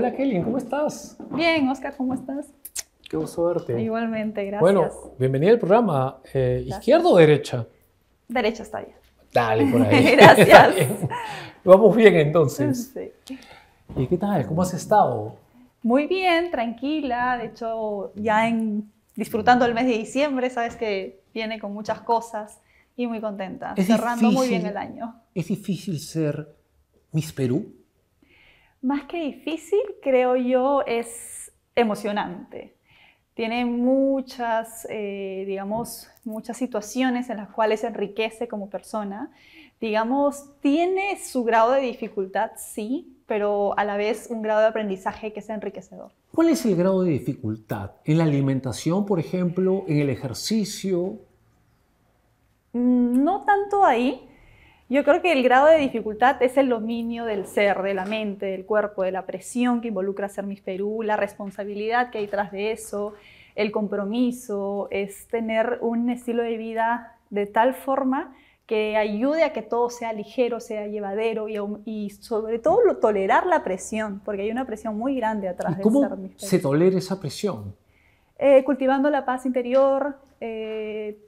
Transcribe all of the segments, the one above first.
Hola Kelly, ¿cómo estás? Bien, Oscar, ¿cómo estás? Qué gusto verte. Igualmente, gracias. Bueno, bienvenida al programa. Eh, ¿Izquierda o derecha? Derecha está bien. Dale, por ahí. gracias. Vamos bien entonces. Sí. ¿Y qué tal? ¿Cómo has estado? Muy bien, tranquila. De hecho, ya en, disfrutando el mes de diciembre, sabes que viene con muchas cosas y muy contenta. cerrando muy bien el año. Es difícil ser Miss Perú más que difícil, creo yo, es emocionante. Tiene muchas, eh, digamos, muchas situaciones en las cuales se enriquece como persona. Digamos, tiene su grado de dificultad, sí, pero a la vez un grado de aprendizaje que es enriquecedor. ¿Cuál es el grado de dificultad? ¿En la alimentación, por ejemplo? ¿En el ejercicio? Mm, no tanto ahí, yo creo que el grado de dificultad es el dominio del ser, de la mente, del cuerpo, de la presión que involucra ser mis Perú, la responsabilidad que hay tras de eso, el compromiso, es tener un estilo de vida de tal forma que ayude a que todo sea ligero, sea llevadero y, sobre todo tolerar la presión, porque hay una presión muy grande atrás de ser Miss Perú. se tolera esa presión? Eh, cultivando la paz interior, eh,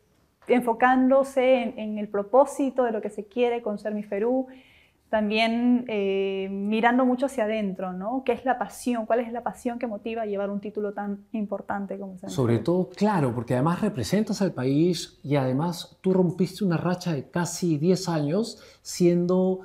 enfocándose en, el propósito de lo que se quiere con Ser Ferú, también eh, mirando mucho hacia adentro, ¿no? ¿Qué es la pasión? ¿Cuál es la pasión que motiva llevar un título tan importante como Ser Sobre todo, claro, porque además representas al país y además tú rompiste una racha de casi 10 años siendo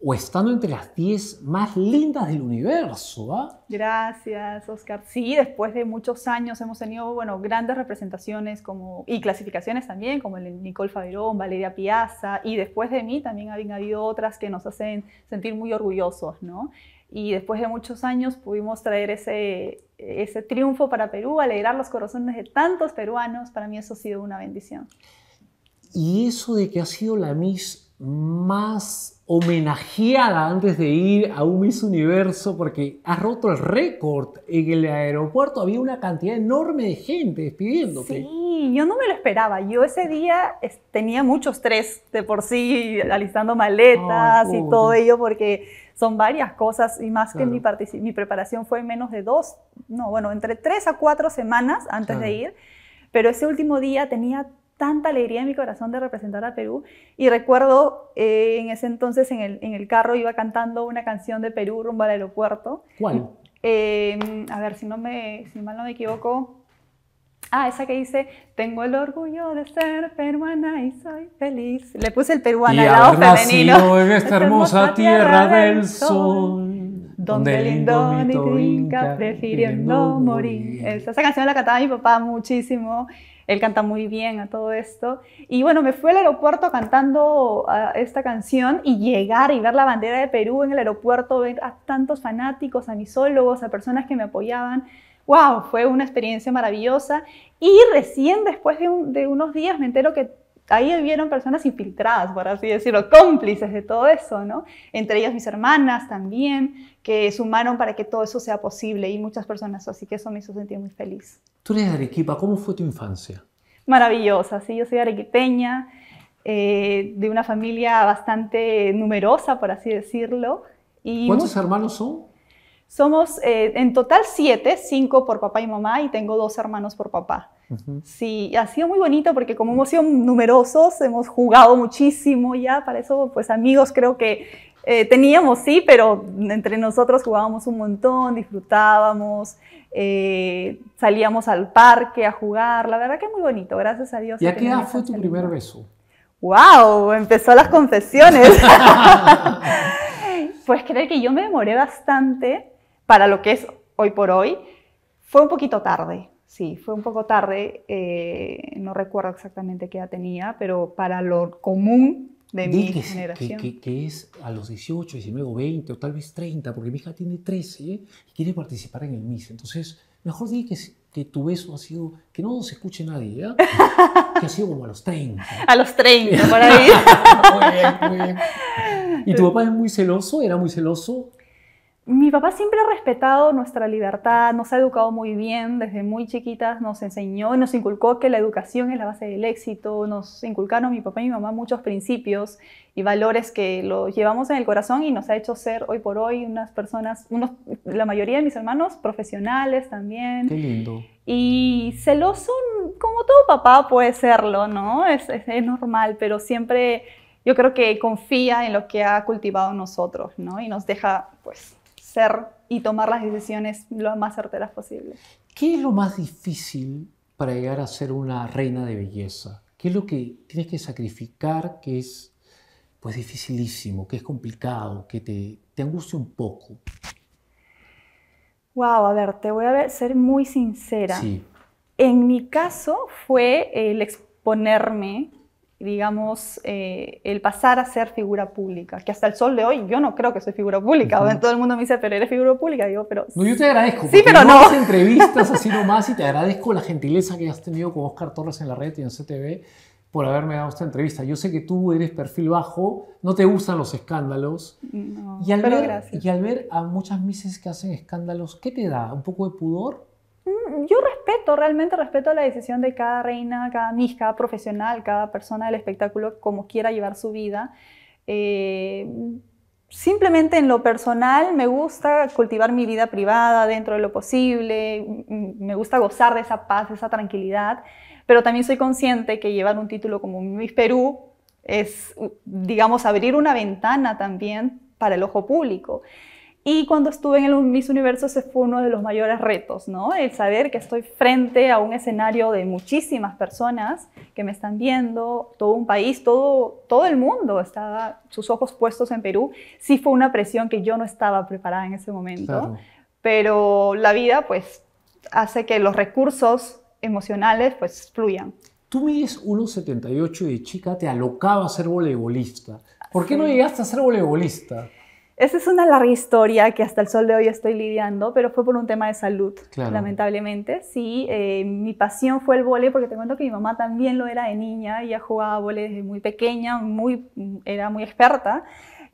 o estando entre las 10 más lindas del universo. ¿ah? Gracias, Oscar. Sí, después de muchos años hemos tenido bueno, grandes representaciones como, y clasificaciones también, como el Nicole Faberón, Valeria Piazza, y después de mí también han habido otras que nos hacen sentir muy orgullosos, ¿no? Y después de muchos años pudimos traer ese, ese triunfo para Perú, alegrar los corazones de tantos peruanos. Para mí eso ha sido una bendición. Y eso de que ha sido la misma? más homenajeada antes de ir a un Miss Universo porque ha roto el récord. En el aeropuerto había una cantidad enorme de gente despidiéndote. Sí, yo no me lo esperaba. Yo ese día tenía muchos estrés de por sí, alistando maletas y todo ello porque son varias cosas y más que mi, mi, preparación fue menos de dos, no, bueno, entre tres a cuatro semanas antes de ir. Pero ese último día tenía tanta alegría en mi corazón de representar a Perú. Y recuerdo eh, en ese entonces en el, carro iba cantando una canción de Perú rumbo al aeropuerto. ¿Cuál? Em, a ver, si, no me, si mal no me equivoco, Ah, esa que dice, tengo el orgullo de ser peruana y soy feliz. Le puse el peruana al lado femenino. en esta hermosa tierra del sol. Donde el indómito trinca prefiriendo morir. Esa, canción la cantaba mi papá muchísimo. Él canta muy bien a todo esto. Y bueno, me fui al aeropuerto cantando ah, esta canción y llegar y ver la bandera de Perú en el aeropuerto, ver a tantos fanáticos, a misólogos, a personas que me apoyaban wow, fue una experiencia maravillosa. Y recién después de, unos días me entero que ahí vieron personas infiltradas, por así decirlo, cómplices de todo eso, ¿no? Entre ellas mis hermanas también, que sumaron para que todo eso sea posible y muchas personas, así que eso me hizo sentir muy feliz. Tú eres de Arequipa, ¿cómo fue tu infancia? Maravillosa, sí, yo soy arequipeña, eh, de una familia bastante numerosa, por así decirlo. Y ¿Cuántos hermanos son? Somos eh, en total siete, cinco por papá y mamá y tengo dos hermanos por papá. Sí, ha sido muy bonito porque como hemos sido numerosos, hemos jugado muchísimo ya, para eso pues amigos creo que eh, teníamos, sí, pero entre nosotros jugábamos un montón, disfrutábamos, eh, salíamos al parque a jugar, la verdad que muy bonito, gracias a Dios. ¿Y a qué edad fue tu primer beso? ¡Wow! Empezó las confesiones. pues creo que yo me demoré bastante para lo que es hoy por hoy. Fue un poquito tarde, sí, fue un poco tarde, eh, no recuerdo exactamente qué edad tenía, pero para lo común de mi que, generación. Que, que, es a los 18, 19, 20 o tal vez 30, porque mi hija tiene 13 y quiere participar en el MIS. Entonces, mejor dije que, tu beso ha sido, que no se escuche nadie, ¿eh? que ha sido como a los 30. A los 30, para ahí. muy bien, muy bien. ¿Y tu papá es muy celoso? ¿Era muy celoso? mi papá siempre ha respetado nuestra libertad, nos ha educado muy bien desde muy chiquitas, nos enseñó nos inculcó que la educación es la base del éxito, nos inculcaron mi papá y mi mamá muchos principios y valores que los llevamos en el corazón y nos ha hecho ser hoy por hoy unas personas, la mayoría de mis hermanos profesionales también. Qué lindo. Y celoso, como todo papá puede serlo, ¿no? es normal, pero siempre yo creo que confía en lo que ha cultivado nosotros, ¿no? Y nos deja, pues, y tomar las decisiones lo más certeras posible. ¿Qué es lo más difícil para llegar a ser una reina de belleza? ¿Qué es lo que tienes que sacrificar que es pues dificilísimo, que es complicado, que te, te angustia un poco? Wow, a ver, te voy a ser muy sincera. Sí. En mi caso fue el exponerme digamos, eh, el pasar a ser figura pública, que hasta el sol de hoy yo no creo que soy figura pública, todo el mundo me dice, pero eres figura pública, digo, pero... No, yo te agradezco, sí, pero no. entrevistas así nomás y te agradezco la gentileza que has tenido con Oscar Torres en la red y en CTV por haberme dado esta entrevista. Yo sé que tú eres perfil bajo, no te gustan los escándalos. y, al ver, y al ver a muchas mises que hacen escándalos, ¿qué te da? ¿Un poco de pudor? Mm, yo respeto, realmente respeto la decisión de cada reina, cada mis, cada profesional, cada persona del espectáculo, como quiera llevar su vida. Eh, simplemente en lo personal me gusta cultivar mi vida privada dentro de lo posible, me gusta gozar de esa paz, esa tranquilidad, pero también soy consciente que llevar un título como Miss Perú es, digamos, abrir una ventana también para el ojo público. Y cuando estuve en el Miss Universo, ese fue uno de los mayores retos, ¿no? El saber que estoy frente a un escenario de muchísimas personas que me están viendo, todo un país, todo, todo el mundo estaba sus ojos puestos en Perú. Sí fue una presión que yo no estaba preparada en ese momento, pero la vida, pues, hace que los recursos emocionales, pues, fluyan. Tú mides 1,78 y de chica te alocaba a ser voleibolista. ¿Por qué no llegaste a ser voleibolista? Esa es una larga historia que hasta el sol de hoy estoy lidiando, pero fue por un tema de salud, lamentablemente. Sí, eh, mi pasión fue el vole, porque te cuento que mi mamá también lo era de niña, ella jugaba vole desde muy pequeña, muy, era muy experta.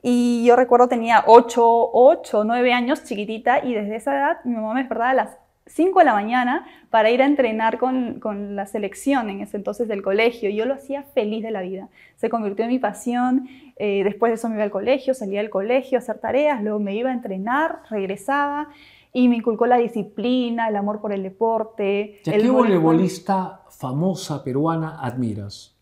Y yo recuerdo tenía 8, 8, 9 años, chiquitita, y desde esa edad mi mamá me esperaba a las 5 de la mañana para ir a entrenar con, con, la selección en ese entonces del colegio. Yo lo hacía feliz de la vida. Se convirtió en mi pasión. Eh, después de eso me iba al colegio, salía del colegio a hacer tareas, luego me iba a entrenar, regresaba y me inculcó la disciplina, el amor por el deporte. el qué voleibolista famosa peruana admiras?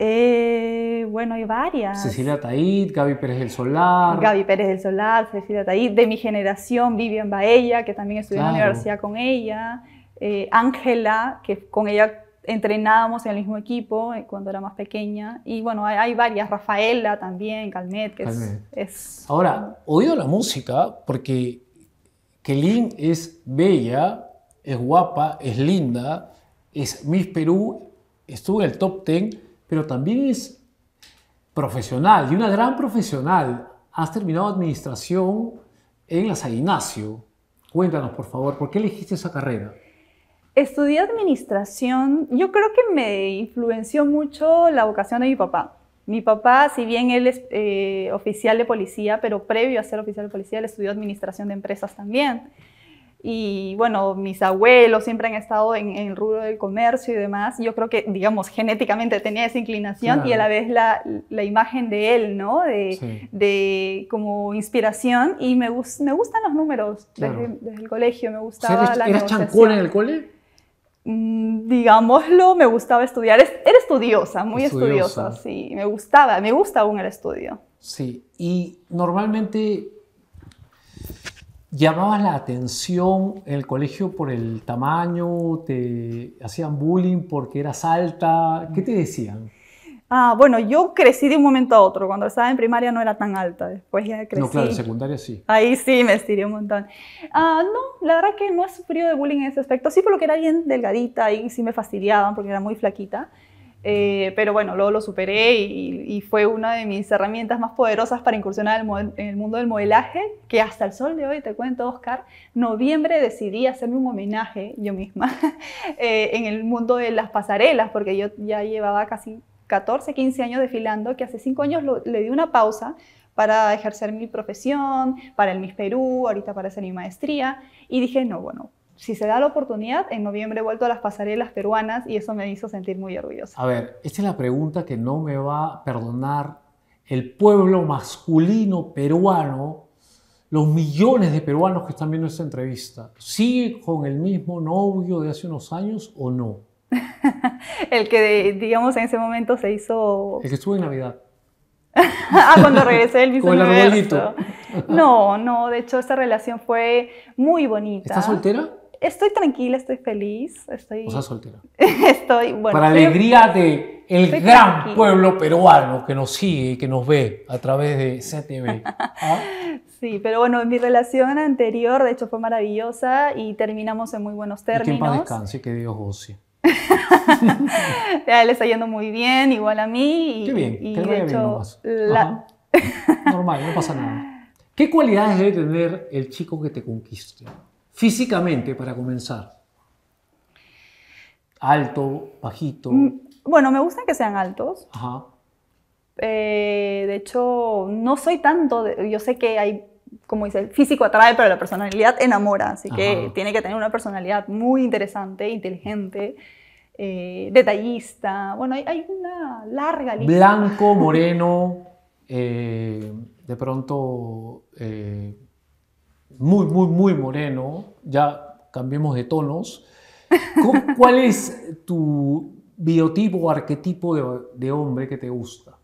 Eh, bueno, hay varias. Cecilia Taid, Gaby Pérez del Solar. Gaby Pérez del Solar, Cecilia Taid, de mi generación, Vivian Baella, que también estudié en la universidad con ella. Eh, Ángela, que con ella entrenábamos en el mismo equipo eh, cuando era más pequeña. Y bueno, hay, varias, Rafaela también, Calmet, que Es, Ahora, oído la música, porque Kelin es bella, es guapa, es linda, es Miss Perú, estuvo en el top 10 pero también es profesional y una gran profesional. Has terminado administración en la San Ignacio. Cuéntanos, por favor, ¿por qué elegiste esa carrera? Estudié administración. Yo creo que me influenció mucho la vocación de mi papá. Mi papá, si bien él es eh, oficial de policía, pero previo a ser oficial de policía, él estudió administración de empresas también y bueno, mis abuelos siempre han estado en, el rubro del comercio y demás. Yo creo que, digamos, genéticamente tenía esa inclinación y a la vez la, imagen de él, ¿no? De, como inspiración y me, me gustan los números desde, el colegio, me gustaba eres, la chancón en el cole? Mm, digámoslo, me gustaba estudiar. Era estudiosa, muy estudiosa. estudiosa, sí. Me gustaba, me gusta aún el estudio. Sí, y normalmente llamabas la atención en el colegio por el tamaño? ¿Te hacían bullying porque eras alta? ¿Qué te decían? Ah, bueno, yo crecí de un momento a otro. Cuando estaba en primaria no era tan alta. Después ya crecí. No, claro, en secundaria sí. Ahí sí me estiré un montón. Ah, no, la verdad que no he sufrido de bullying en ese aspecto. Sí, por lo que era bien delgadita y sí me fastidiaban porque era muy flaquita. Eh, pero bueno, luego lo superé y, fue una de mis herramientas más poderosas para incursionar en el, mundo del modelaje, que hasta el sol de hoy, te cuento Oscar, noviembre decidí hacerme un homenaje yo misma eh, en el mundo de las pasarelas, porque yo ya llevaba casi 14, 15 años desfilando, que hace 5 años le di una pausa para ejercer mi profesión, para el Miss Perú, ahorita para hacer mi maestría, y dije, no, bueno, si se da la oportunidad, en noviembre he vuelto a las pasarelas peruanas y eso me hizo sentir muy orgullosa. A ver, esta es la pregunta que no me va a perdonar el pueblo masculino peruano, los millones de peruanos que están viendo esta entrevista. ¿Sigue con el mismo novio de hace unos años o no? el que, digamos, en ese momento se hizo... El que estuvo en Navidad. ah, cuando regresé del mismo Con el No, no, de hecho esta relación fue muy bonita. ¿Estás soltera? Estoy tranquila, estoy feliz, estoy... O sea, soltera. estoy, bueno... Para alegría de el gran pueblo peruano que nos sigue y que nos ve a través de CTV. ¿Ah? Sí, pero bueno, mi relación anterior, de hecho, fue maravillosa y terminamos en muy buenos términos. que descanse, que Dios goce. Él le está yendo muy bien, igual a mí. Qué bien, qué que de Normal, no pasa nada. ¿Qué cualidades debe tener el chico que te conquiste? Físicamente, para comenzar. Alto, bajito. Mm, bueno, me gusta que sean altos. Ajá. Eh, de hecho, no soy tanto, yo sé que hay, como dice, el físico atrae, pero la personalidad enamora, así que tiene que tener una personalidad muy interesante, inteligente, eh, detallista, bueno, hay, una larga lista. Blanco, moreno, eh, de pronto muy, muy, muy moreno, ya cambiemos de tonos. ¿Cuál es tu biotipo o arquetipo de, hombre que te gusta?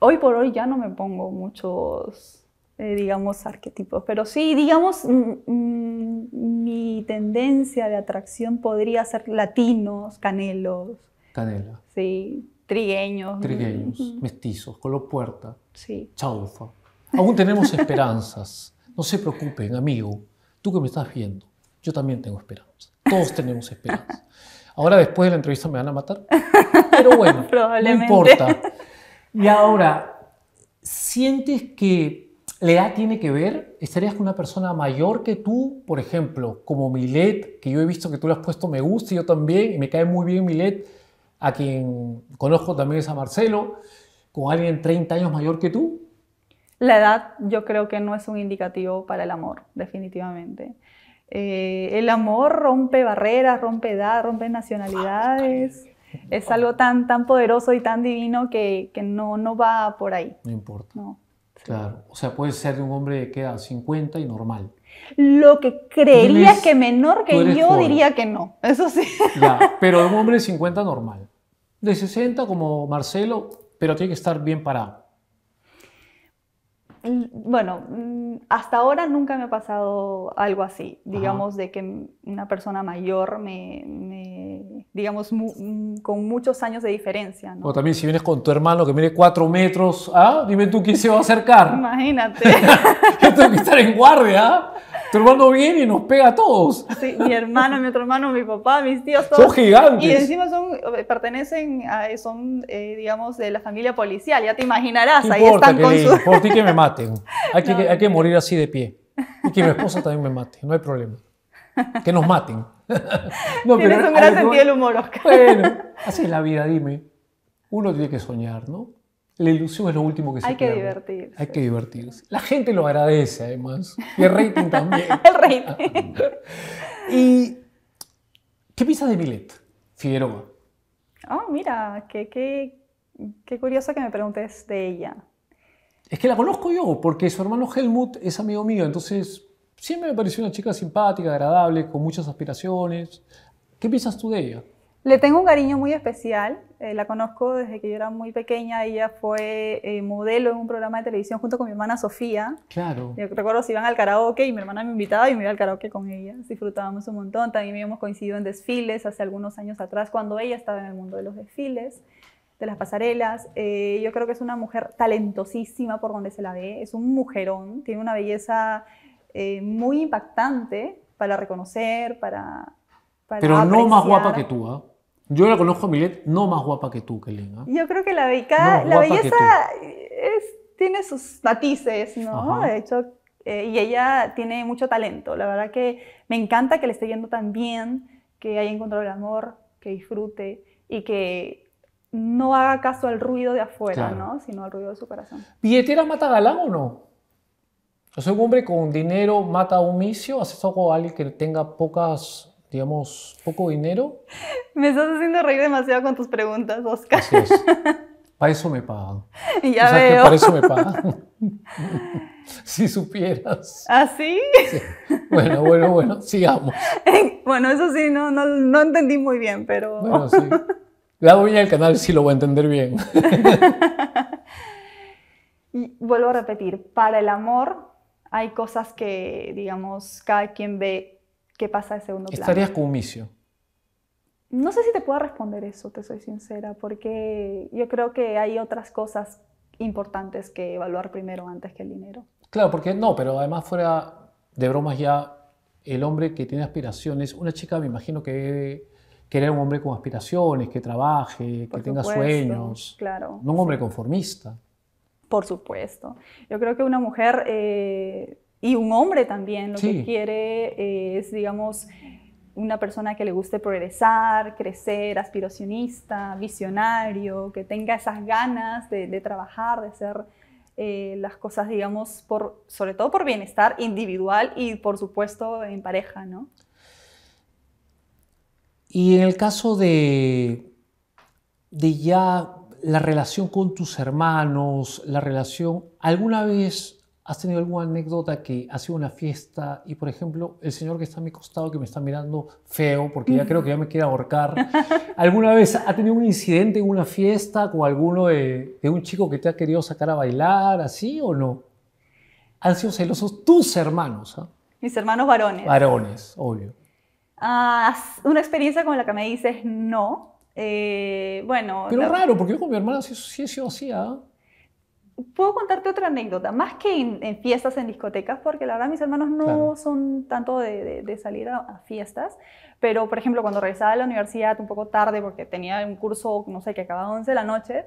Hoy por hoy ya no me pongo muchos, eh, digamos, arquetipos, pero sí, digamos, mm, mm, mi tendencia de atracción podría ser latinos, canelos. Canela. Sí, trigueños. Trigueños, mestizos, color puerta. Sí. Chaufa. Aún tenemos esperanzas. No se preocupen, amigo, tú que me estás viendo, yo también tengo esperanza. Todos tenemos esperanza. Ahora después de la entrevista me van a matar, pero bueno, no importa. Y ahora, ¿sientes que la edad tiene que ver? ¿Estarías con una persona mayor que tú? Por ejemplo, como Milet, que yo he visto que tú le has puesto me gusta yo también, y me cae muy bien Milet, a quien conozco también es a Marcelo, con alguien 30 años mayor que tú la edad yo creo que no es un indicativo para el amor, definitivamente. Eh, el amor rompe barreras, rompe edad, rompe nacionalidades. Es algo tan, tan poderoso y tan divino que, no, no va por ahí. No importa. Claro, o sea, puede ser de un hombre que queda 50 y normal. Lo que creería que menor que yo diría que no, eso sí. Ya, pero un hombre de 50 normal. De 60 como Marcelo, pero tiene que estar bien parado bueno, mm, hasta ahora nunca me ha pasado algo así, digamos, de que una persona mayor me, digamos, mm, con muchos años de diferencia. ¿no? O también si vienes con tu hermano que mide cuatro metros, ¿ah? dime tú quién se va a acercar. Imagínate. Yo tengo que estar en guardia. Tu hermano viene y nos pega a todos. Sí, mi hermano, mi otro hermano, mi papá, mis tíos, todos. Son gigantes. Y encima son, pertenecen, a, son, eh, digamos, de la familia policial, ya te imaginarás. Ahí están que con su... Por ti que me maten. Hay que, hay que morir así de pie. Y que mi esposa también me mate, no hay problema. Que nos maten. Tienes un gran sentido del humor, Oscar. Bueno, así es la vida, dime. Uno tiene que soñar, ¿no? La ilusión es lo último que se Hay que divertirse. Hay que divertirse. La gente lo agradece, además. Y el rating también. el rating. ¿Y qué piensas de Milet, Figueroa? Ah, mira, qué, qué, qué curioso que me preguntes de ella. Es que la conozco yo, porque su hermano Helmut es amigo mío, entonces siempre me pareció una chica simpática, agradable, con muchas aspiraciones. ¿Qué piensas tú de ella? Le tengo un cariño muy especial, eh, la conozco desde que yo era muy pequeña, ella fue eh, modelo en un programa de televisión junto con mi hermana Sofía. Claro. recuerdo si iban al karaoke y mi hermana me invitaba y me iba al karaoke con ella, disfrutábamos un montón, también habíamos coincidido en desfiles hace algunos años atrás cuando ella estaba en el mundo de los desfiles, de las pasarelas. Eh, yo creo que es una mujer talentosísima por donde se la ve, es un mujerón, tiene una belleza muy impactante para reconocer, para... para Pero no más guapa que tú, ¿ah? Yo la conozco a Milet no más guapa que tú, Kelena. ¿ah? Yo creo que la, beca, belleza tiene sus matices, ¿no? De hecho, eh, y ella tiene mucho talento. La verdad que me encanta que le esté yendo tan bien, que haya encontrado el amor, que disfrute y que no haga caso al ruido de afuera, ¿no? Sino al ruido de su corazón. ¿Billetera mata galán o no? O un hombre con dinero mata a un haces algo a alguien que tenga pocas digamos, poco dinero. Me estás haciendo reír demasiado con tus preguntas, Oscar. Así Para eso me pagan. Ya o sea Que para eso me pagan. si supieras. ¿Ah, sí? Bueno, bueno, bueno, sigamos. bueno, eso sí, no, entendí muy bien, pero... bueno, sí. La doña del canal sí lo voy a entender bien. y vuelvo a repetir, para el amor hay cosas que, digamos, cada quien ve ¿Qué pasa de segundo plano. ¿Estarías vicio. No sé si te puedo responder eso, te soy sincera, porque yo creo que hay otras cosas importantes que evaluar primero antes que el dinero. Claro, porque no, pero además fuera de bromas ya, el hombre que tiene aspiraciones, una chica me imagino que querer un hombre con aspiraciones, que trabaje, que tenga sueños, claro, no un hombre conformista. Por supuesto. Yo creo que una mujer eh, y un hombre también lo que quiere es, digamos, una persona que le guste progresar, crecer, aspiracionista, visionario, que tenga esas ganas de, trabajar, de hacer eh, las cosas, digamos, por, sobre todo por bienestar individual y, por supuesto, en pareja, ¿no? Y en el caso de, de ya la relación con tus hermanos, la relación, ¿alguna vez ¿Has tenido alguna anécdota que ha sido una fiesta y, por ejemplo, el señor que está a mi costado, que me está mirando feo, porque ya creo que ya me quiere ahorcar, ¿alguna vez ha tenido un incidente en una fiesta con alguno de, un chico que te ha querido sacar a bailar, así o no? ¿Han sido celosos tus hermanos? ¿ah? Mis hermanos varones. Varones, obvio. Ah, una experiencia con la que me dices no. Eh, bueno. Pero raro, porque yo con mi hermana sí, he sido así, ¿ah? Puedo contarte otra anécdota, más que en, fiestas, en discotecas, porque la verdad mis hermanos no son tanto de, salir a, fiestas, pero por ejemplo cuando regresaba a la universidad un poco tarde, porque tenía un curso, no sé, que acababa a 11 de la noche,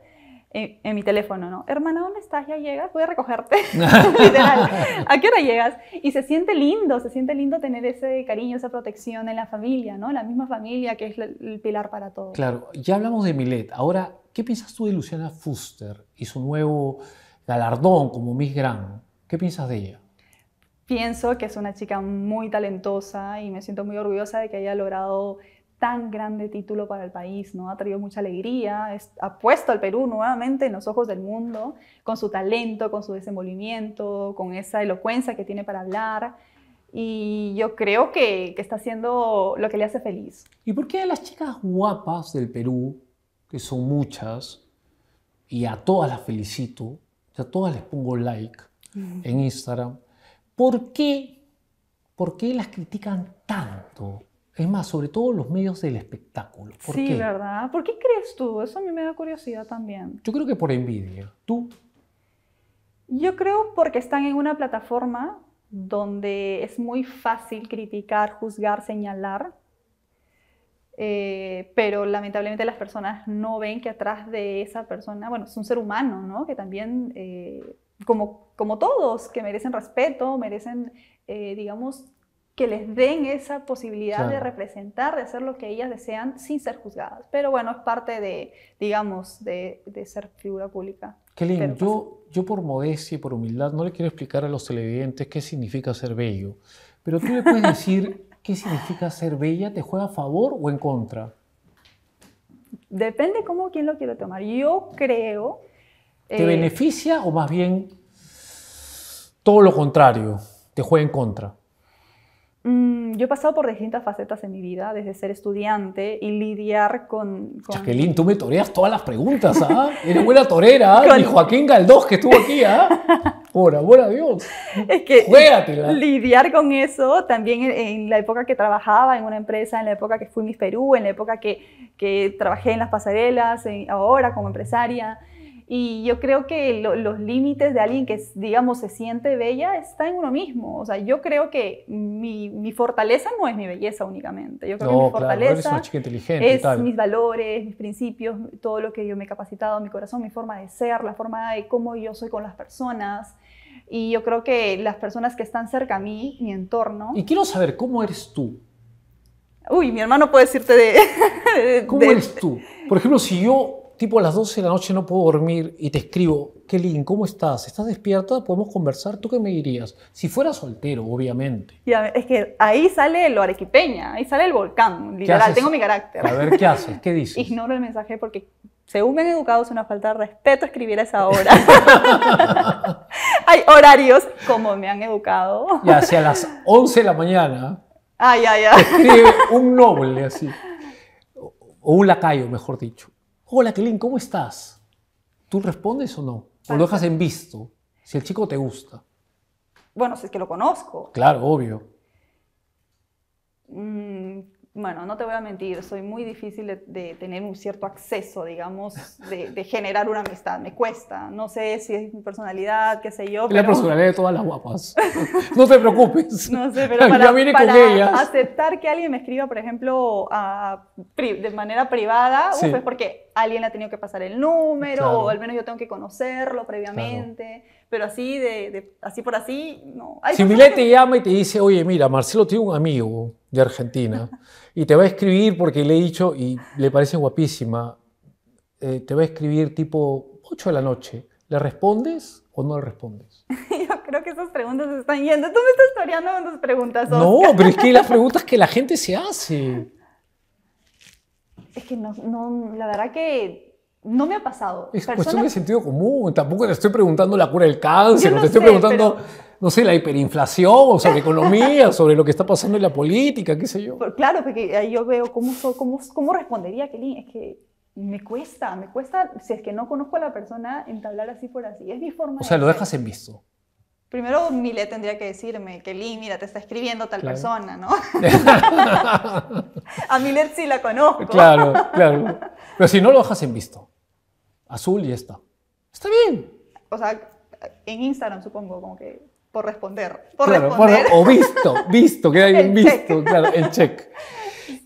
eh, en, mi teléfono, ¿no? Hermana, ¿dónde estás? ¿Ya llegas? Voy a recogerte. Literal. ¿A qué hora llegas? Y se siente lindo, se siente lindo tener ese cariño, esa protección en la familia, ¿no? La misma familia que es el, pilar para todos. Claro, ya hablamos de Milet. Ahora, ¿Qué piensas tú de Luciana Fuster y su nuevo galardón como Miss Gran. ¿Qué piensas de ella? Pienso que es una chica muy talentosa y me siento muy orgullosa de que haya logrado tan grande título para el país, ¿no? Ha traído mucha alegría, ha puesto al Perú nuevamente en los ojos del mundo, con su talento, con su desenvolvimiento, con esa elocuencia que tiene para hablar. Y yo creo que, está haciendo lo que le hace feliz. ¿Y por qué las chicas guapas del Perú, que son muchas, y a todas las felicito, ya todas les pongo like en Instagram. ¿Por qué? las critican tanto? Es más, sobre todo los medios del espectáculo. sí, ¿verdad? ¿Por qué crees tú? Eso a mí me da curiosidad también. Yo creo que por envidia. ¿Tú? Yo creo porque están en una plataforma donde es muy fácil criticar, juzgar, señalar eh, pero lamentablemente las personas no ven que atrás de esa persona, bueno, es un ser humano, ¿no? Que también, eh, como, como todos, que merecen respeto, merecen, eh, digamos, que les den esa posibilidad de representar, de hacer lo que ellas desean sin ser juzgadas. Pero bueno, es parte de, digamos, de, de ser figura pública. Qué lindo. Yo, yo por modestia y por humildad no le quiero explicar a los televidentes qué significa ser bello, pero tú le puedes decir ¿Qué significa ser bella? ¿Te juega a favor o en contra? Depende cómo quien lo quiere tomar. Yo creo... ¿Te eh, beneficia o más bien todo lo contrario? ¿Te juega en contra? Mm, yo he pasado por distintas facetas en mi vida, desde ser estudiante y lidiar con... Jacqueline, tú me toreas todas las preguntas, ¿ah? Eres buena torera, y Joaquín Galdós que estuvo aquí, ¿ah? Por amor Dios. Es que lidiar con eso también en, la época que trabajaba en una empresa, en la época que fui Miss Perú, en la época que, trabajé en las pasarelas, ahora como empresaria. Y yo creo que los límites de alguien que, digamos, se siente bella está en uno mismo. O sea, yo creo que mi, fortaleza no es mi belleza únicamente. Yo creo que mi fortaleza es mis valores, mis principios, todo lo que yo me he capacitado, mi corazón, mi forma de ser, la forma de cómo yo soy con las personas y yo creo que las personas que están cerca a mí, mi entorno. Y quiero saber, ¿cómo eres tú? Uy, mi hermano puede decirte de... ¿Cómo eres tú? Por ejemplo, si yo, tipo a las 12 de la noche, no puedo dormir y te escribo, Kelly, ¿cómo estás? ¿Estás despierta? ¿Podemos conversar? ¿Tú qué me dirías? Si fuera soltero, obviamente. es que ahí sale lo arequipeña, ahí sale el volcán, literal, tengo mi carácter. A ver, ¿qué haces? ¿Qué dices? Ignoro el mensaje porque, según me han educado, es una falta de respeto escribir a esa hora. hay horarios como me han educado. Y hacia las 11 de la mañana. Ay, ay, ay. Escribe un noble así. O un lacayo, mejor dicho. Hola, Kelin, ¿cómo estás? ¿Tú respondes o no? ¿O lo dejas en visto? Si el chico te gusta. Bueno, si es que lo conozco. Claro, obvio. Mmm bueno, no te voy a mentir, soy muy difícil de, tener un cierto acceso, digamos, de, generar una amistad. Me cuesta. No sé si es mi personalidad, qué sé yo. Es la personalidad de todas las guapas. No te preocupes. No sé, pero para, para aceptar que alguien me escriba, por ejemplo, de manera privada, es porque alguien le ha tenido que pasar el número, o al menos yo tengo que conocerlo previamente pero así, de, así por así, no. si Milet te llama y te dice, oye, mira, Marcelo tiene un amigo de Argentina y te va a escribir porque le he dicho, y le parece guapísima, eh, te va a escribir tipo 8 de la noche, ¿le respondes o no le respondes? Yo creo que esas preguntas se están yendo. Tú me estás toreando con tus preguntas. No, pero es que las preguntas que la gente se hace. Es que no, no la verdad que no me ha pasado. Es cuestión de sentido común. Tampoco te estoy preguntando la cura del cáncer, no te estoy preguntando, no sé, la hiperinflación, sobre economía, sobre lo que está pasando en la política, qué sé yo. claro, porque ahí yo veo cómo, cómo, cómo respondería Kelly. Es que me cuesta, me cuesta, si es que no conozco a la persona, entablar así por así. Es mi forma. O sea, lo dejas en visto. Primero Millet tendría que decirme que mira, te está escribiendo tal persona, ¿no? a Millet sí la conozco. Claro, claro. Pero si no lo dejas en visto azul y está, Está bien. O sea, en Instagram supongo, como que por responder. Por responder. o visto, visto, queda un visto, claro, el check.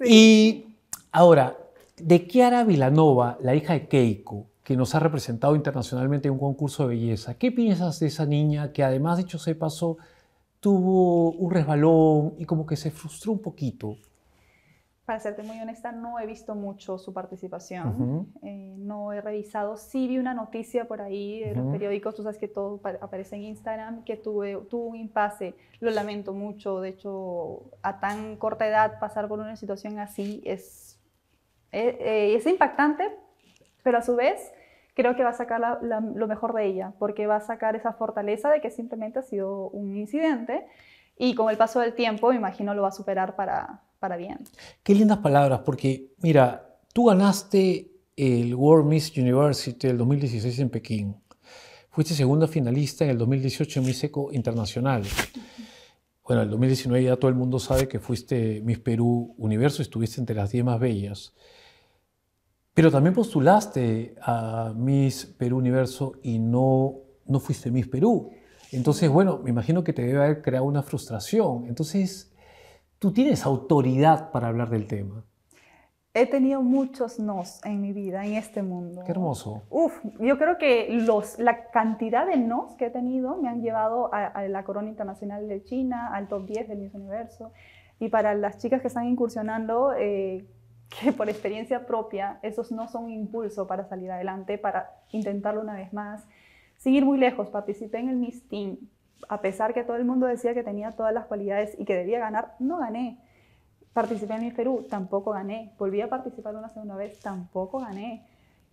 Y ahora, de Kiara Vilanova, la hija de Keiko, que nos ha representado internacionalmente en un concurso de belleza, ¿qué piensas de esa niña que además, dicho se pasó, tuvo un resbalón y como que se frustró un poquito? para serte muy honesta, no he visto mucho su participación. Eh, no he revisado. Sí vi una noticia por ahí de los periódicos, tú sabes que todo aparece en Instagram, que tuve, tuvo un impasse. Lo lamento mucho. De hecho, a tan corta edad pasar por una situación así es, e, e, es, impactante, pero a su vez creo que va a sacar lo mejor de ella, porque va a sacar esa fortaleza de que simplemente ha sido un incidente y con el paso del tiempo, me imagino, lo va a superar para, para bien. Qué lindas palabras, porque mira, tú ganaste el World Miss University del 2016 en Pekín. Fuiste segunda finalista en el 2018 en Miss Eco Internacional. Bueno, en el 2019 ya todo el mundo sabe que fuiste Miss Perú Universo, estuviste entre las 10 más bellas. Pero también postulaste a Miss Perú Universo y no, no fuiste Miss Perú. Entonces, bueno, me imagino que te debe haber creado una frustración. Entonces, tú tienes autoridad para hablar del tema. He tenido muchos nos en mi vida, en este mundo. Qué hermoso. Uf, yo creo que la cantidad de nos que he tenido me han llevado a, la corona internacional de China, al top 10 del Miss Universo. Y para las chicas que están incursionando, eh, que por experiencia propia, esos no son un impulso para salir adelante, para intentarlo una vez más sin muy lejos, participé en el Miss Teen. A pesar que todo el mundo decía que tenía todas las cualidades y que debía ganar, no gané. Participé en Miss Perú, tampoco gané. Volví a participar una segunda vez, tampoco gané.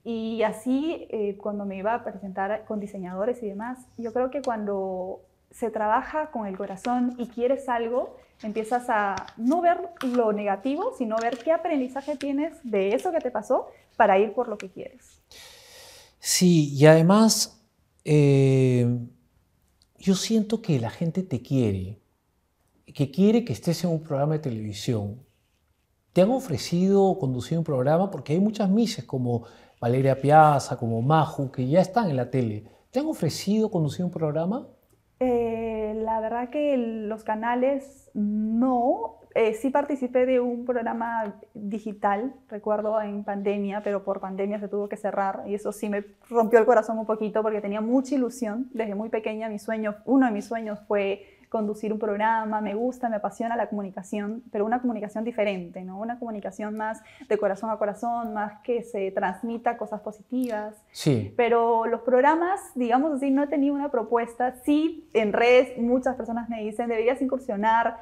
Y así, eh, cuando me iba a presentar con diseñadores y demás, yo creo que cuando se trabaja con el corazón y quieres algo, empiezas a no ver lo negativo, sino ver qué aprendizaje tienes de eso que te pasó para ir por lo que quieres. Sí, y además Em, yo siento que la gente te quiere, que quiere que estés en un programa de televisión. Te han ofrecido conducir un programa porque hay muchas mises como Valeria Piazza, como Maju, que ya están en la tele. ¿Te han ofrecido conducir un programa? Eh, la verdad que los canales no, eh, sí participé de un programa digital, recuerdo en pandemia, pero por pandemia se tuvo que cerrar y eso sí me rompió el corazón un poquito porque tenía mucha ilusión. Desde muy pequeña mi sueño, uno de mis sueños fue conducir un programa, me gusta, me apasiona la comunicación, pero una comunicación diferente, ¿no? Una comunicación más de corazón a corazón, más que se transmita cosas positivas. Sí. Pero los programas, digamos así, no he tenido una propuesta. Sí, en redes muchas personas me dicen, deberías incursionar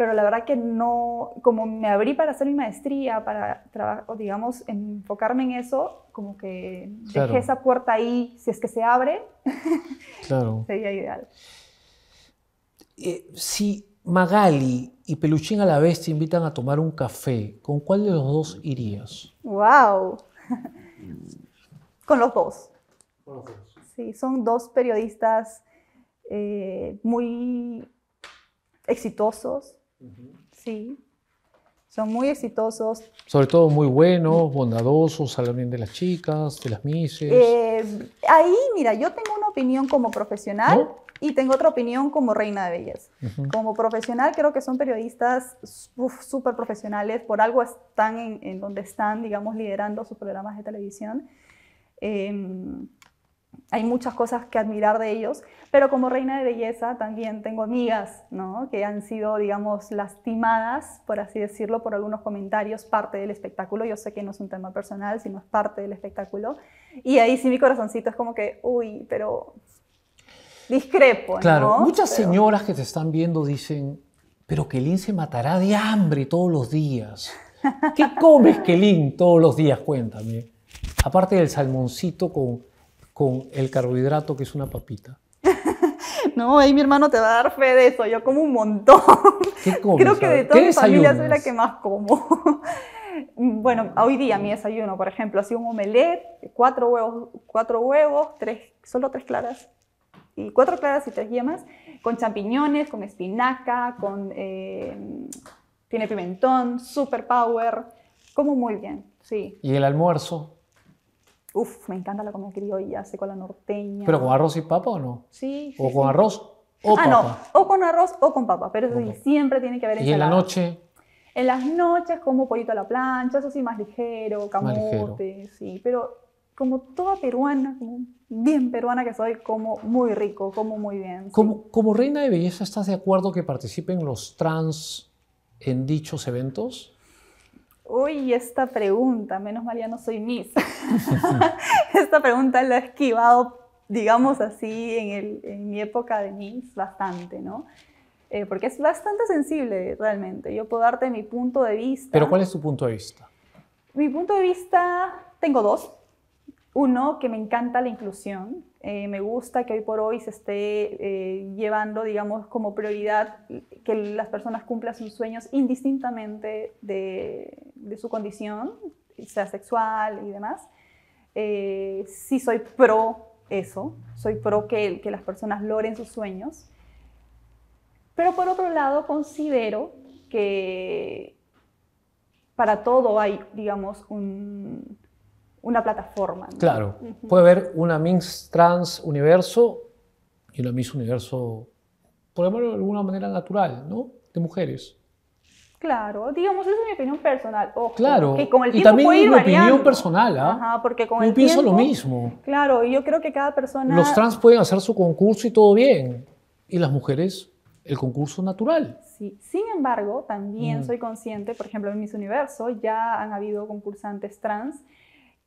pero la verdad que no, como me abrí para hacer mi maestría, para, trabajo, digamos, enfocarme en eso, como que dejé esa puerta ahí, si es que se abre, sería ideal. Eh, si Magali y Peluchín a la vez te invitan a tomar un café, ¿con cuál de los dos irías? ¡Wow! Con los dos. Con Sí, son dos periodistas eh, muy exitosos, Sí. Son muy exitosos. Sobre todo muy buenos, bondadosos, hablan bien de las chicas, de las mises. Eh, ahí, mira, yo tengo una opinión como profesional y tengo otra opinión como reina de bellas. Como profesional creo que son periodistas súper profesionales, por algo están en, donde están, digamos, liderando sus programas de televisión. Eh, hay muchas cosas que admirar de ellos, pero como reina de belleza también tengo amigas, ¿no? Que han sido, digamos, lastimadas, por así decirlo, por algunos comentarios, parte del espectáculo. Yo sé que no es un tema personal, sino es parte del espectáculo. Y ahí sí mi corazoncito es como que, uy, pero discrepo, Claro, muchas señoras que te están viendo dicen, pero Kelin se matará de hambre todos los días. ¿Qué comes, Kelin, todos los días? Cuéntame. Aparte del salmoncito con con el carbohidrato que es una papita. no, ahí mi hermano te va a dar fe de eso. Yo como un montón. ¿Qué comes, Creo que de toda mi familia soy la que más como. bueno, hoy día mi desayuno, por ejemplo, ha sido un omelette, cuatro huevos, cuatro huevos, tres, solo tres claras y cuatro claras y tres yemas, con champiñones, con espinaca, con eh, tiene pimentón, super power, como muy bien, sí. ¿Y el almuerzo? Uf, me encanta la comida criolla, seco con la norteña. ¿Pero con arroz y papa o no? Sí. ¿O con arroz o ah, papa? Ah, no, o con arroz o con papa, pero siempre tiene que haber ensalada. ¿Y en la noche? En las noches como pollito a la plancha, eso sí, más ligero, camote, sí. Pero como toda peruana, como bien peruana que soy, como muy rico, como muy bien. Como, como reina de belleza, ¿estás de acuerdo que participen los trans en dichos eventos? uy, esta pregunta, menos mal ya no soy Miss. esta pregunta la he esquivado, digamos así, en, mi época de Miss bastante, ¿no? Eh, porque es bastante sensible realmente. Yo puedo darte mi punto de vista. Pero ¿cuál es tu punto de vista? Mi punto de vista, tengo dos. Uno, que me encanta la inclusión. Eh, me gusta que hoy por hoy se esté eh, llevando, digamos, como prioridad que las personas cumplan sus sueños indistintamente de, de su condición, sea sexual y demás, eh, sí soy pro eso, soy pro que, que las personas logren sus sueños, pero por otro lado considero que para todo hay, digamos, una plataforma. Claro, puede haber una Mix Trans Universo y una Mix Universo, por menos de alguna manera natural, ¿no? De mujeres. Claro, digamos, esa es mi opinión personal. o claro, que con el y también es mi opinión personal. ¿ah? Ajá, porque con yo el pienso lo mismo. Claro, y yo creo que cada persona... Los trans pueden hacer su concurso y todo bien, y las mujeres el concurso natural. Sí, sin embargo, también mm. soy consciente, por ejemplo, en Miss Universo ya han habido concursantes trans,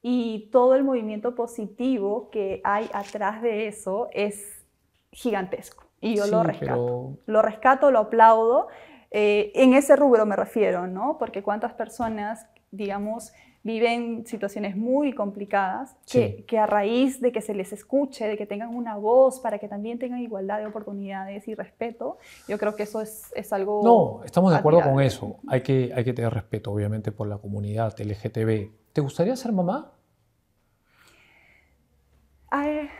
y todo el movimiento positivo que hay atrás de eso es gigantesco. Y yo lo rescato. Lo rescato, lo aplaudo eh, en ese rubro me refiero, ¿no? Porque cuántas personas, digamos, viven situaciones muy complicadas, que, a raíz de que se les escuche, de que tengan una voz, para que también tengan igualdad de oportunidades y respeto, yo creo que eso es, algo... No, estamos de acuerdo con eso. Hay que, hay que tener respeto, obviamente, por la comunidad LGTB. ¿Te gustaría ser mamá?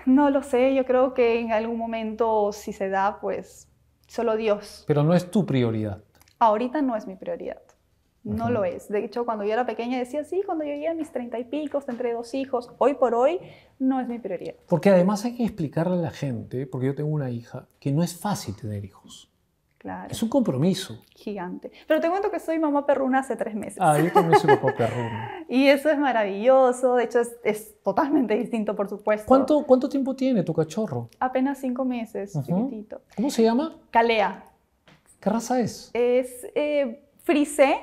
no lo sé, yo creo que en algún momento, si se da, pues solo Dios. Pero no es tu prioridad. Ahorita no es mi prioridad. No lo es. De hecho, cuando yo era pequeña decía, sí, cuando yo llegué a mis treinta y pico, tendré dos hijos. Hoy por hoy no es mi prioridad. Porque además hay que explicarle a la gente, porque yo tengo una hija, que no es fácil tener hijos. Es un compromiso. Gigante. Pero te cuento que soy mamá perruna hace tres meses. Ah, yo también soy papá perruna. y eso es maravilloso. De hecho, es, totalmente distinto, por supuesto. ¿Cuánto, ¿Cuánto tiempo tiene tu cachorro? Apenas cinco meses, chiquitito. ¿Cómo se llama? Calea. ¿Qué raza es? Es eh, frisé,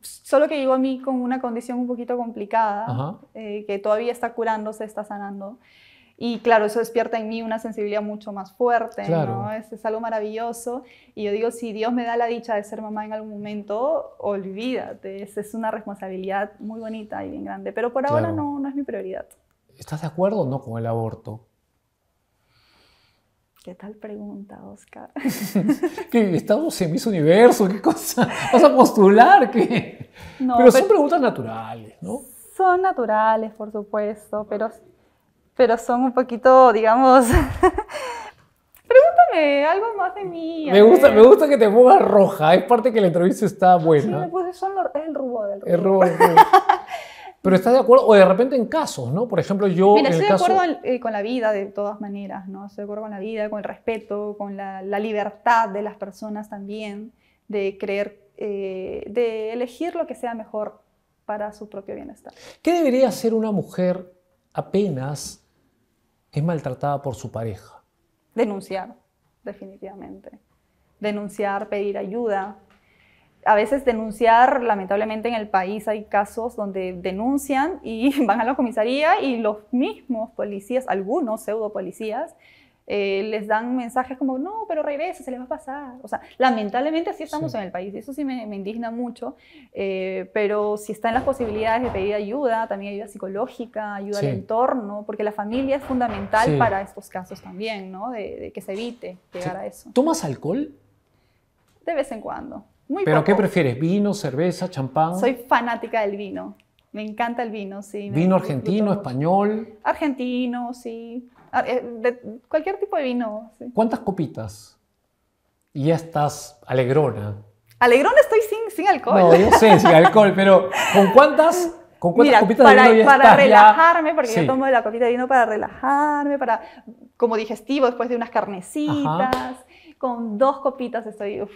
solo que llegó a mí con una condición un poquito complicada, eh, que todavía está curándose, está sanando. Y claro, eso despierta en mí una sensibilidad mucho más fuerte, ¿no? Es, algo maravilloso. Y yo digo, si Dios me da la dicha de ser mamá en algún momento, olvídate, es, es una responsabilidad muy bonita y bien grande. Pero por ahora no, no es mi prioridad. ¿Estás de acuerdo o no con el aborto? ¿Qué tal pregunta, Oscar? que estamos en mis universo, ¿qué cosa? ¿Vas a postular? ¿Qué? pero, pero son pues preguntas naturales, ¿no? Son naturales, por supuesto, pero pero son un poquito, digamos... Pregúntame algo más de mí. Me gusta, que te pongas roja, es parte que la entrevista está buena. Sí, pues son es el rubor. del rubor. El rubo Pero estás de acuerdo, o de repente en casos, ¿no? Por ejemplo, yo. Mira, estoy de acuerdo eh, con la vida de todas maneras, ¿no? Estoy de acuerdo con la vida, con el respeto, con la, libertad de las personas también, de creer, eh, de elegir lo que sea mejor para su propio bienestar. ¿Qué debería hacer una mujer apenas es maltratada por su pareja? Denunciar, definitivamente. Denunciar, pedir ayuda. A veces denunciar, lamentablemente en el país hay casos donde denuncian y van a la comisaría y los mismos policías, algunos pseudo policías, eh, les dan mensajes como, no, pero regresa, se les va a pasar. O sea, lamentablemente así estamos en el país, y eso sí me, indigna mucho, eh, pero si están las posibilidades de pedir ayuda, también ayuda psicológica, ayuda al entorno, porque la familia es fundamental para estos casos también, ¿no? De, que se evite llegar a eso. ¿Tomas alcohol? De vez en cuando. Muy ¿Pero qué prefieres? ¿Vino, cerveza, champán? Soy fanática del vino. Me encanta el vino, sí. ¿Vino argentino, español? Argentino, sí. Ah, eh, cualquier tipo de vino. Sí. ¿Cuántas copitas? Y ya estás alegrona. Alegrona estoy sin, sin alcohol. No, yo sé, sin alcohol, pero ¿con cuántas ¿Con para, de vino para relajarme, porque yo tomo la copita de vino para relajarme, para como digestivo después de unas carnecitas. Con dos copitas estoy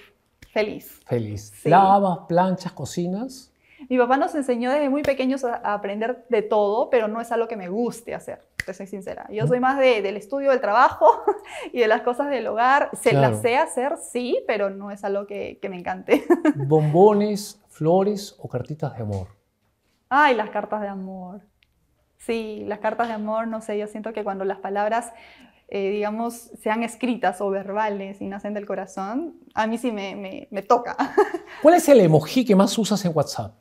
feliz. Feliz. Lavas, planchas, cocinas. Mi papá nos enseñó desde muy pequeños a, aprender de todo, pero no es algo que me guste hacer, te soy sincera. Yo soy más de, del estudio, del trabajo y de las cosas del hogar. Se las sé hacer, sí, pero no es algo que, me encante. ¿Bombones, flores o cartitas de amor? Ay, las cartas de amor. Sí, las cartas de amor, no sé, yo siento que cuando las palabras eh, digamos, sean escritas o verbales y nacen del corazón, a mí sí me, me, me toca. ¿Cuál es el emoji que más usas en WhatsApp?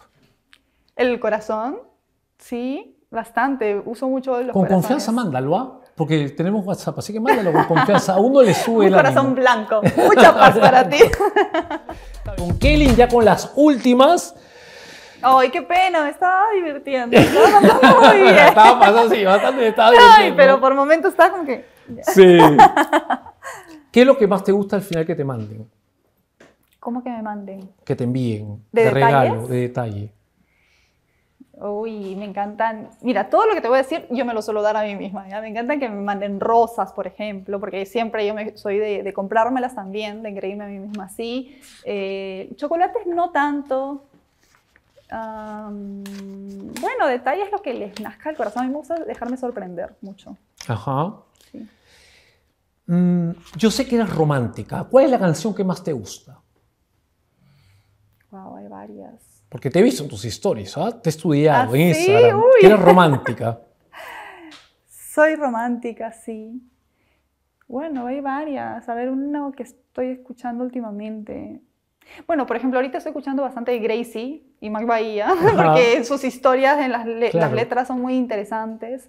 El corazón, sí, bastante. Uso mucho los Con confianza, mándalo, ¿ah? Porque tenemos WhatsApp, así que mándalo con confianza. A uno le sube el corazón blanco. Mucha paz para ti. con Kelly ya con las últimas. Ay, qué pena, me estaba divirtiendo. Estaba pasando muy bien. estaba pasando, sí, bastante me divirtiendo. Ay, pero por momentos estaba como que. sí. ¿Qué es lo que más te gusta al final que te manden? ¿Cómo que me manden? Que te envíen. de regalo, de detalle. Uy, me encantan. Mira, todo lo que te voy a decir, yo me lo suelo dar a mí misma. Me encantan que me manden rosas, por ejemplo, porque siempre yo soy de, comprármelas también, de engreírme a mí misma así. Eh, chocolates no tanto. bueno, detalles lo que les nazca el corazón. A mí me gusta dejarme sorprender mucho. Ajá. Sí. Mm, yo sé que eres romántica. ¿Cuál es la canción que más te gusta? Wow, hay varias. Porque te he visto en tus historias, ¿ah? te he estudiado ¿Ah, en Eres romántica. Soy romántica, sí. Bueno, hay varias. A ver, una que estoy escuchando últimamente. Bueno, por ejemplo, ahorita estoy escuchando bastante de Gracie y Mac Bahía, porque sus historias en las, letras son muy interesantes.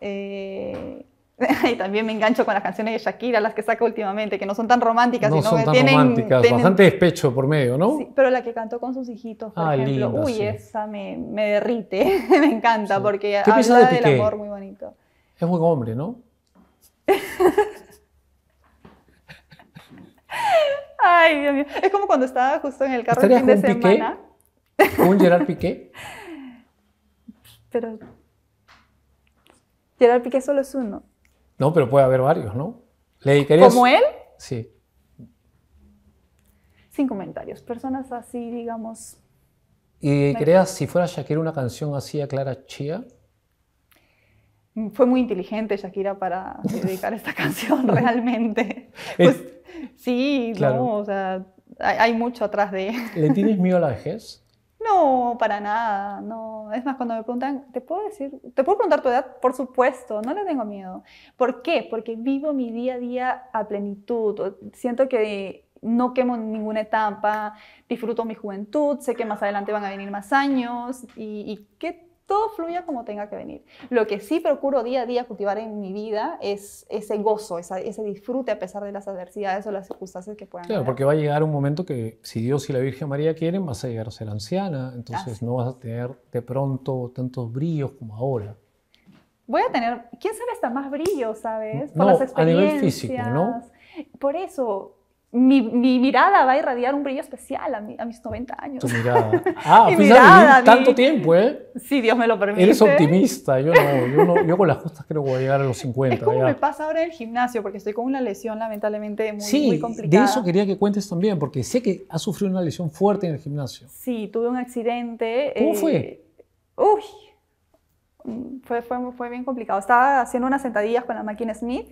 Eh, y también me engancho con las canciones de Shakira, las que saca últimamente, que no son tan románticas, no sino son que tan tienen, románticas, bastante despecho por medio, ¿no? Sí, pero la que cantó con sus hijitos, por ah, ejemplo, uy, esa me, derrite, me encanta, porque habla de del amor muy bonito. Es muy hombre, ¿no? Ay, Dios mío. Es como cuando estaba justo en el carro el fin de semana. Piqué? ¿un Gerard Piqué? pero Gerard Piqué solo es uno. No, pero puede haber varios, ¿no? ¿Le ¿Como él? Sí. Sin comentarios. Personas así, digamos. ¿Y creas si fuera Shakira una canción así a Clara Chía? Mm, fue muy inteligente Shakira para dedicar esta canción, realmente. Pues, sí, no, o sea, hay, mucho atrás de. ¿Le tienes miedo a la no, para nada, no. Es más, cuando me preguntan, ¿te puedo decir? ¿Te puedo preguntar tu edad? Por supuesto, no le tengo miedo. ¿Por qué? Porque vivo mi día a día a plenitud. Siento que no quemo ninguna etapa, disfruto mi juventud, sé que más adelante van a venir más años y, y qué todo fluya como tenga que venir. Lo que sí procuro día a día cultivar en mi vida es ese gozo, ese disfrute a pesar de las adversidades o las circunstancias que puedan. Claro, porque va a llegar un momento que si Dios y la Virgen María quieren, vas a llegar a ser anciana, entonces no vas a tener de pronto tantos brillos como ahora. Voy a tener, quién sabe, hasta más brillo, ¿sabes? Por las experiencias. A nivel físico, ¿no? Por eso, mi, mirada va a irradiar un brillo especial a, mis 90 años. Tu mirada. Ah, mi mirada, tanto tiempo, ¿eh? Sí, Dios me lo permite. Eres optimista, yo no, yo, con las justas creo que voy a llegar a los 50. Es como me pasa ahora en el gimnasio, porque estoy con una lesión lamentablemente muy, sí, de eso quería que cuentes también, porque sé que has sufrido una lesión fuerte en el gimnasio. Sí, tuve un accidente. ¿Cómo fue? Eh, uy, fue, fue, fue bien complicado. Estaba haciendo unas sentadillas con la máquina Smith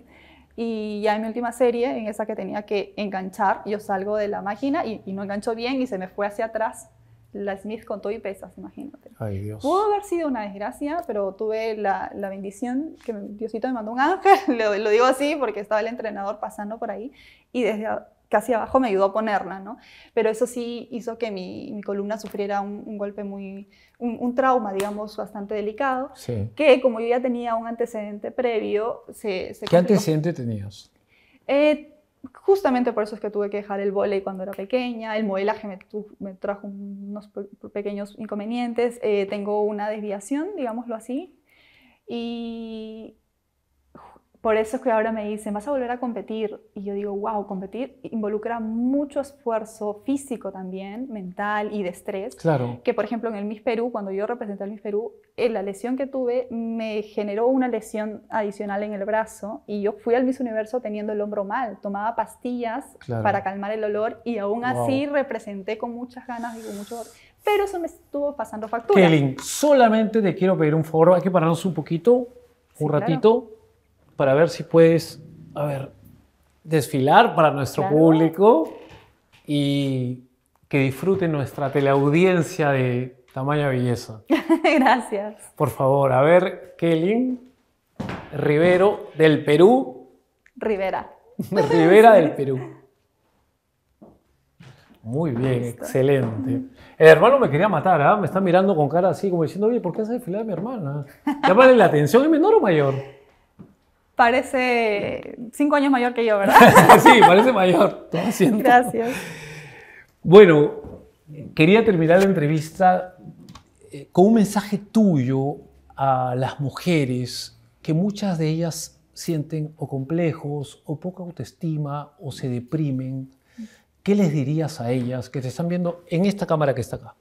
y ya en mi última serie, en esa que tenía que enganchar, yo salgo de la máquina y, no enganchó bien y se me fue hacia atrás la Smith con todo y pesas, imagínate. Ay, Dios. Pudo haber sido una desgracia, pero tuve la, la bendición que Diosito me mandó un ángel, lo, lo, digo así porque estaba el entrenador pasando por ahí y desde casi abajo me ayudó a ponerla, ¿no? Pero eso sí hizo que mi, columna sufriera un, golpe muy, un, trauma, digamos, bastante delicado, que como yo ya tenía un antecedente previo, se... se ¿Qué antecedente tenías? Eh, justamente por eso es que tuve que dejar el volei cuando era pequeña, el modelaje me, trajo unos pequeños inconvenientes, eh, tengo una desviación, digámoslo así, y, por eso es que ahora me dicen, vas a volver a competir. Y yo digo, wow, competir involucra mucho esfuerzo físico también, mental y de estrés. Claro. Que por ejemplo en el Miss Perú, cuando yo representé al Miss Perú, eh, la lesión que tuve me generó una lesión adicional en el brazo y yo fui al Miss Universo teniendo el hombro mal. Tomaba pastillas para calmar el olor y aún así representé con muchas ganas y con mucho pero eso me estuvo pasando factura. Kelly, solamente te quiero pedir un favor, hay que pararnos un poquito, un ratito para ver si puedes, a ver, desfilar para nuestro público y que disfruten nuestra teleaudiencia de tamaña belleza. Gracias. Por favor, a ver, Kelly Rivero del Perú. Rivera. Rivera del Perú. Muy bien, excelente. El hermano me quería matar, ¿ah? me está mirando con cara así, como diciendo, oye, ¿por qué hace desfilar a mi hermana? Llámale la atención, ¿es menor o mayor? parece cinco años mayor que yo, ¿verdad? sí, parece mayor. Gracias. Bueno, quería terminar la entrevista eh, con un mensaje tuyo a las mujeres, que muchas de ellas sienten o complejos o poca autoestima o se deprimen. ¿Qué les dirías a ellas que se están viendo en esta cámara que está acá?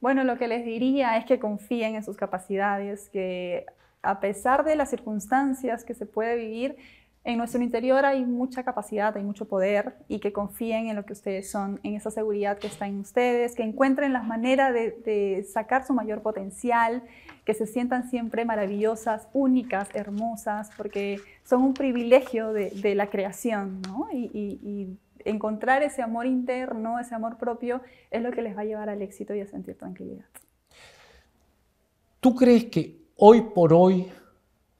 Bueno, lo que les diría es que confíen en sus capacidades, que a pesar de las circunstancias que se puede vivir, en nuestro interior hay mucha capacidad, hay mucho poder y que confíen en lo que ustedes son, en esa seguridad que está en ustedes, que encuentren la manera de, sacar su mayor potencial, que se sientan siempre maravillosas, únicas, hermosas, porque son un privilegio de, la creación, ¿no? y encontrar ese amor interno, ese amor propio, es lo que les va a llevar al éxito y a sentir tranquilidad. ¿Tú crees que hoy por hoy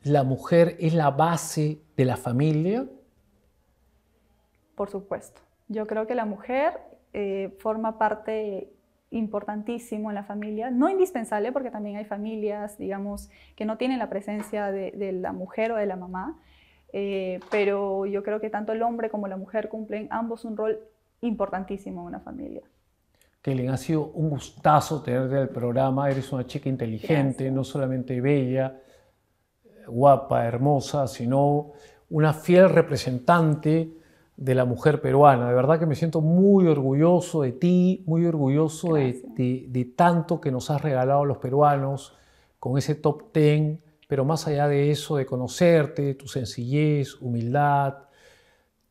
la mujer es la base de la familia? Por supuesto. Yo creo que la mujer eh, forma parte importantísimo en la familia, no indispensable porque también hay familias, digamos, que no tienen la presencia de, la mujer o de la mamá, eh, pero yo creo que tanto el hombre como la mujer cumplen ambos un rol importantísimo en una familia que le ha sido un gustazo tenerte al programa. Eres una chica inteligente, no solamente bella, guapa, hermosa, sino una fiel representante de la mujer peruana. De verdad que me siento muy orgulloso de ti, muy orgulloso de, de, tanto que nos has regalado a los peruanos con ese top ten, pero más allá de eso, de conocerte, tu sencillez, humildad,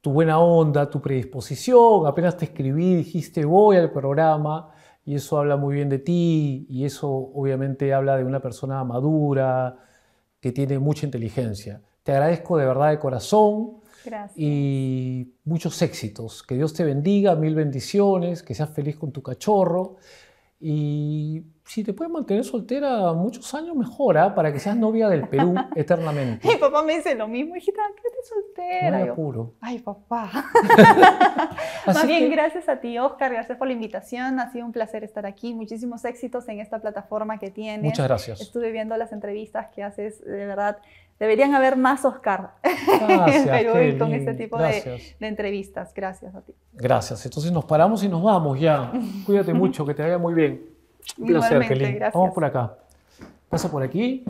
tu buena onda, tu predisposición, apenas te escribí, dijiste voy al programa y eso habla muy bien de ti y eso obviamente habla de una persona madura, que tiene mucha inteligencia. Te agradezco de verdad de corazón. Y muchos éxitos. Que Dios te bendiga, mil bendiciones, que seas feliz con tu cachorro y si te puedes mantener soltera muchos años, mejora ¿ah? para que seas novia del Perú eternamente. Mi papá me dice lo mismo, hijita, quédate soltera. No Ay, papá. Más bien, gracias a ti, Oscar, gracias por la invitación. Ha sido un placer estar aquí. Muchísimos éxitos en esta plataforma que tienes. Muchas gracias. Estuve viendo las entrevistas que haces, de verdad Deberían haber más Oscar gracias, en con este tipo de, entrevistas. Gracias a ti. Gracias. Entonces nos paramos y nos vamos ya. Cuídate mucho, que te vaya muy bien. Un placer, Vamos por acá. Pasa por aquí.